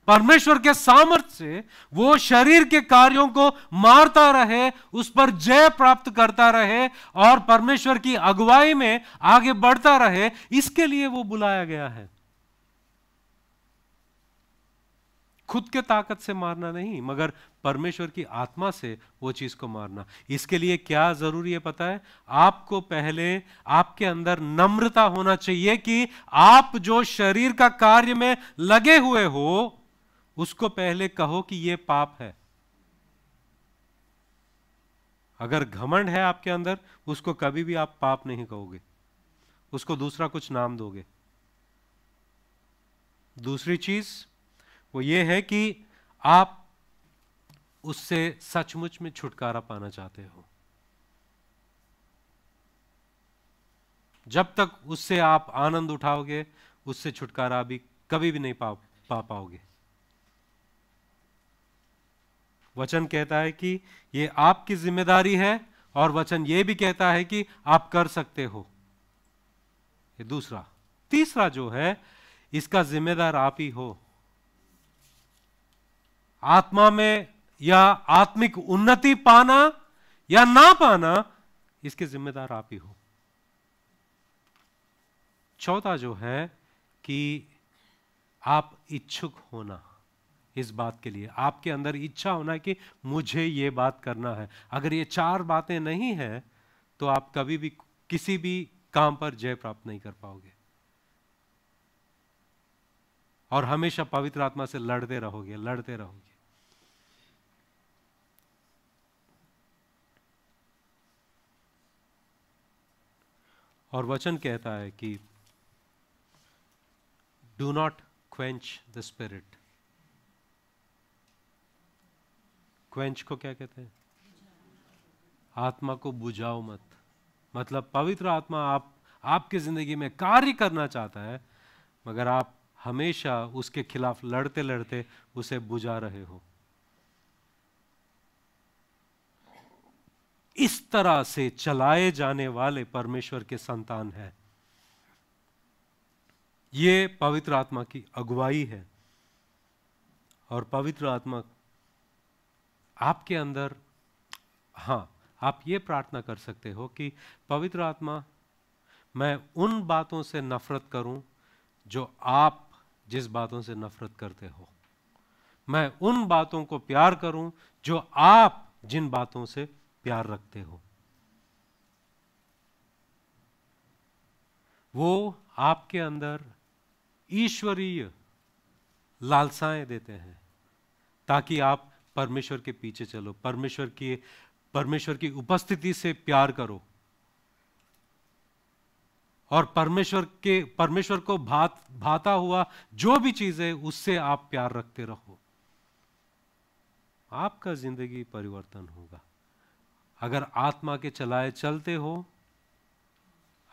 परमेश्वर के सामर्थ्य से वो शरीर के कार्यों को मारता रहे उस पर जय प्राप्त करता रहे और परमेश्वर की अगुवाई में आगे बढ़ता रहे इसके लिए वो बुलाया गया है खुद के ताकत से मारना नहीं मगर परमेश्वर की आत्मा से वो चीज़ को मारना इसके लिए क्या ज़रूरी है पता है आपको पहले आपके अंदर नम्रता होना चाहिए कि आप जो शरीर का कार्य में लगे हुए हो उसको पहले कहो कि ये पाप है अगर घमंड है आपके अंदर उसको कभी भी आप पाप नहीं कहोगे उसको दूसरा कुछ नाम दोगे दूसरी चीज वो ये है कि आप उससे सचमुच में छुटकारा पाना चाहते हो जब तक उससे आप आनंद उठाओगे उससे छुटकारा अभी कभी भी नहीं पा पा पाओगे वचन कहता है कि ये आपकी जिम्मेदारी है और वचन ये भी कहता है कि आप कर सकते हो ये दूसरा तीसरा जो है इसका जिम्मेदार आप ही हो आत्मा में या आत्मिक उन्नति पाना या ना पाना इसके जिम्मेदार आप ही हो चौथा जो है कि आप इच्छुक होना इस बात के लिए आपके अंदर इच्छा होना कि मुझे ये बात करना है अगर ये चार बातें नहीं है तो आप कभी भी किसी भी काम पर जय प्राप्त नहीं कर पाओगे और हमेशा पवित्र आत्मा से लड़ते रहोगे लड़ते रहोगे और वचन कहता है कि do not quench the spirit quench को क्या कहते हैं आत्मा को बुझाओ मत मतलब पवित्र आत्मा आप आपके ज़िंदगी में कार्य करना चाहता है मगर आप हमेशा उसके खिलाफ लड़ते लड़ते उसे बुझा रहे हो इस तरह से चलाए जाने वाले परमेश्वर के संतान है ये पवित्र आत्मा की अगुवाई है और पवित्र आत्मा आपके अंदर हाँ आप ये प्रार्थना कर सकते हो कि पवित्र आत्मा मैं उन बातों से नफरत करूं जो आप जिस बातों से नफरत करते हो मैं उन बातों को प्यार करूं जो आप जिन बातों से प्यार रखते हो वो आपके अंदर ईश्वरीय लालसाएं देते हैं ताकि आप परमेश्वर के पीछे चलो परमेश्वर की परमेश्वर की उपस्थिति से प्यार करो और परमेश्वर के परमेश्वर को भात भाता हुआ जो भी चीज है उससे आप प्यार रखते रहो आपका जिंदगी परिवर्तन होगा अगर आत्मा के चलाए चलते हो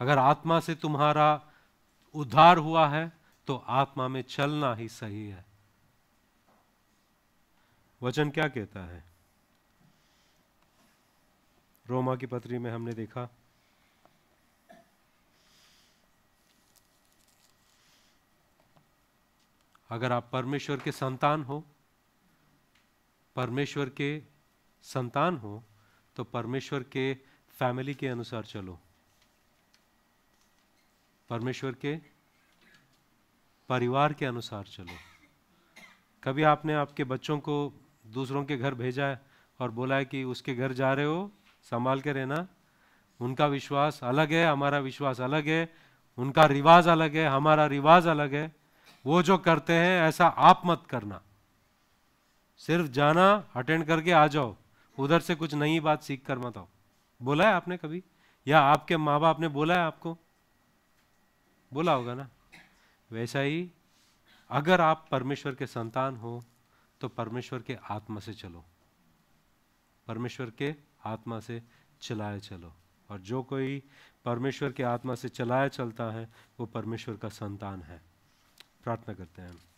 अगर आत्मा से तुम्हारा उद्धार हुआ है तो आत्मा में चलना ही सही है वचन क्या कहता है रोमा की पत्री में हमने देखा अगर आप परमेश्वर के संतान हो परमेश्वर के संतान हो तो परमेश्वर के फैमिली के अनुसार चलो परमेश्वर के परिवार के अनुसार चलो कभी आपने आपके बच्चों को दूसरों के घर भेजा है और बोला है कि उसके घर जा रहे हो संभाल के रहना उनका विश्वास अलग है हमारा विश्वास अलग है उनका रिवाज अलग है हमारा रिवाज अलग है वो जो करते हैं ऐसा आप मत करना सिर्फ जाना अटेंड करके आ जाओ उधर से कुछ नई बात सीख कर मत आओ बोला है आपने कभी या आपके माँ बाप ने बोला है आपको बोला होगा ना वैसा ही अगर आप परमेश्वर के संतान हो तो परमेश्वर के आत्मा से चलो परमेश्वर के आत्मा से चलाए चलो और जो कोई परमेश्वर के आत्मा से चलाया चलता है वो परमेश्वर का संतान है प्रार्थना करते हैं हम